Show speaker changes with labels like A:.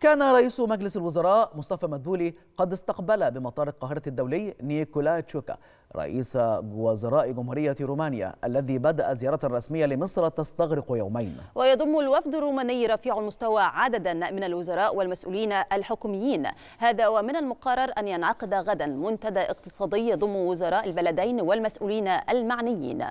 A: كان رئيس مجلس الوزراء مصطفى مدبولي قد استقبل بمطار القاهرة الدولي نيكولا تشوكا رئيس وزراء جمهورية رومانيا الذي بدأ زيارة رسمية لمصر تستغرق يومين
B: ويضم الوفد الروماني رفيع المستوى عددا من الوزراء والمسؤولين الحكوميين هذا ومن المقرر أن ينعقد غدا منتدى اقتصادي يضم وزراء البلدين والمسؤولين المعنيين